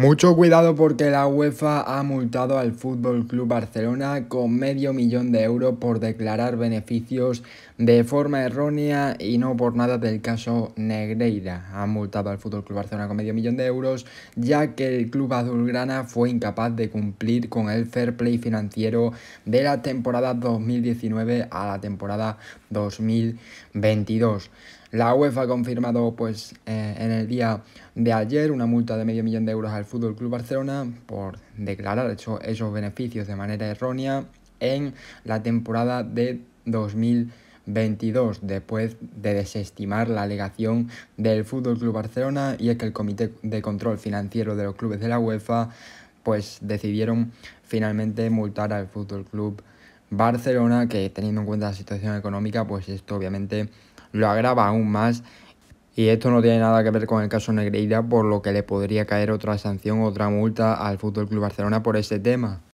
Mucho cuidado porque la UEFA ha multado al Fútbol Club Barcelona con medio millón de euros por declarar beneficios de forma errónea y no por nada del caso Negreira. Ha multado al Fútbol Club Barcelona con medio millón de euros ya que el club azulgrana fue incapaz de cumplir con el fair play financiero de la temporada 2019 a la temporada 2022. La UEFA ha confirmado pues, eh, en el día de ayer una multa de medio millón de euros al Fútbol Club Barcelona por declarar hecho, esos beneficios de manera errónea en la temporada de 2022, después de desestimar la alegación del Fútbol Club Barcelona y es que el Comité de Control Financiero de los Clubes de la UEFA pues decidieron finalmente multar al Fútbol Club Barcelona, que teniendo en cuenta la situación económica, pues esto obviamente lo agrava aún más y esto no tiene nada que ver con el caso Negreira, por lo que le podría caer otra sanción, otra multa al Fútbol Club Barcelona por ese tema.